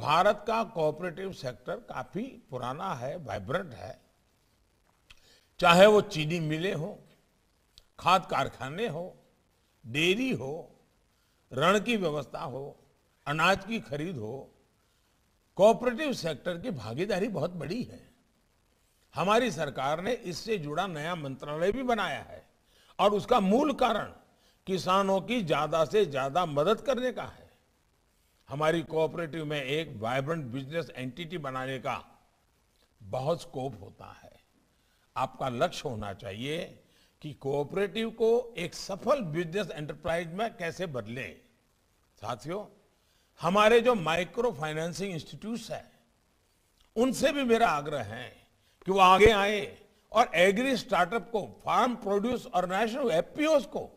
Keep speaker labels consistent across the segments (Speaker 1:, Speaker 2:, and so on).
Speaker 1: भारत का cooperative sector काफी पुराना है वाइब्रेंट है चाहे वो चीनी मिले हो खाद कारखाने हो डेयरी हो ऋण की व्यवस्था हो अनाज की खरीद हो कोऑपरेटिव सेक्टर की भागीदारी बहुत बड़ी है हमारी सरकार ने इससे जुड़ा नया मंत्रालय भी बनाया है और उसका मूल कारण किसानों की ज्यादा से ज्यादा मदद करने का है हमारी कोऑपरेटिव में एक वाइब्रेंट बिजनेस एंटिटी बनाने का बहुत स्कोप होता है आपका लक्ष्य होना चाहिए कि कोऑपरेटिव को एक सफल बिजनेस एंटरप्राइज में कैसे बदले साथियों हमारे जो माइक्रो फाइनेंसिंग इंस्टीट्यूट है उनसे भी मेरा आग्रह है कि वो आगे आए और एग्री स्टार्टअप को फार्म प्रोड्यूस और नेशनल एफपीओ को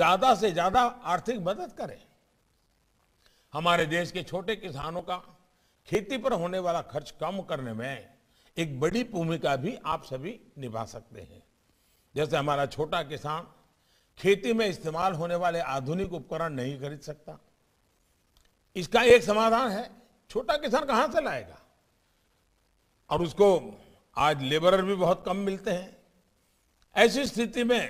Speaker 1: ज्यादा से ज्यादा आर्थिक मदद करें हमारे देश के छोटे किसानों का खेती पर होने वाला खर्च कम करने में एक बड़ी भूमिका भी आप सभी निभा सकते हैं जैसे हमारा छोटा किसान खेती में इस्तेमाल होने वाले आधुनिक उपकरण नहीं खरीद सकता इसका एक समाधान है छोटा किसान कहां से लाएगा और उसको आज लेबरर भी बहुत कम मिलते हैं ऐसी स्थिति में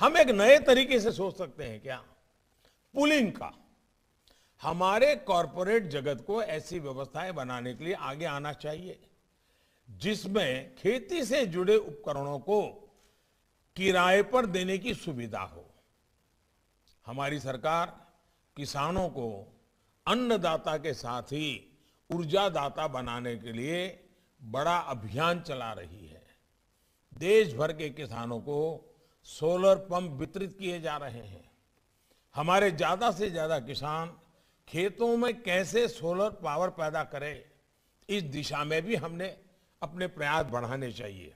Speaker 1: हम एक नए तरीके से सोच सकते हैं क्या पुलिंग का हमारे कॉरपोरेट जगत को ऐसी व्यवस्थाएं बनाने के लिए आगे आना चाहिए जिसमें खेती से जुड़े उपकरणों को किराए पर देने की सुविधा हो हमारी सरकार किसानों को अन्नदाता के साथ ही ऊर्जा दाता बनाने के लिए बड़ा अभियान चला रही है देश भर के किसानों को सोलर पंप वितरित किए जा रहे हैं हमारे ज़्यादा से ज़्यादा किसान खेतों में कैसे सोलर पावर पैदा करें इस दिशा में भी हमने अपने प्रयास बढ़ाने चाहिए